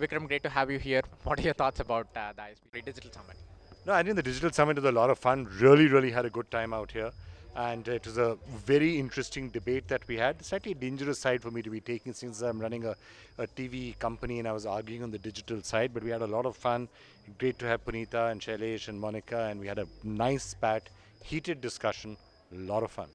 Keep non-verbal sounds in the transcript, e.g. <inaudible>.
Vikram, great to have you here. <laughs> What are your thoughts about uh, the ISP Digital Summit? No, I think the Digital Summit was a lot of fun. Really, really had a good time out here. And it was a very interesting debate that we had. Slightly dangerous side for me to be taking since I'm running a, a TV company and I was arguing on the digital side. But we had a lot of fun. Great to have Punita and Shailesh and Monica. And we had a nice spat, heated discussion, a lot of fun.